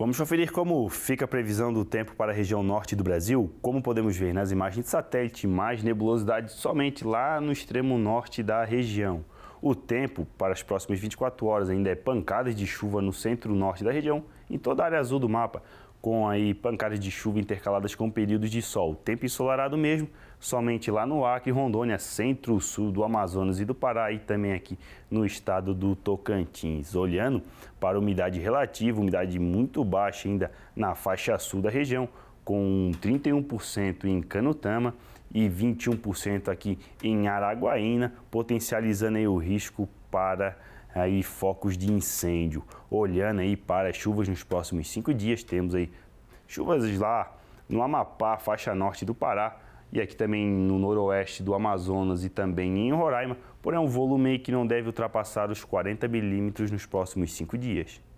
Vamos conferir como fica a previsão do tempo para a região norte do Brasil. Como podemos ver nas imagens de satélite, mais nebulosidade somente lá no extremo norte da região. O tempo para as próximas 24 horas ainda é pancadas de chuva no centro-norte da região, em toda a área azul do mapa, com aí pancadas de chuva intercaladas com períodos de sol. Tempo ensolarado mesmo, somente lá no Acre, Rondônia, centro-sul do Amazonas e do Pará e também aqui no estado do Tocantins. Olhando para a umidade relativa, umidade muito baixa ainda na faixa sul da região, com 31% em Canutama e 21% aqui em Araguaína, potencializando aí o risco para aí focos de incêndio. Olhando aí para as chuvas nos próximos cinco dias, temos aí chuvas lá no Amapá, faixa norte do Pará, e aqui também no noroeste do Amazonas e também em Roraima, porém é um volume que não deve ultrapassar os 40 milímetros nos próximos cinco dias.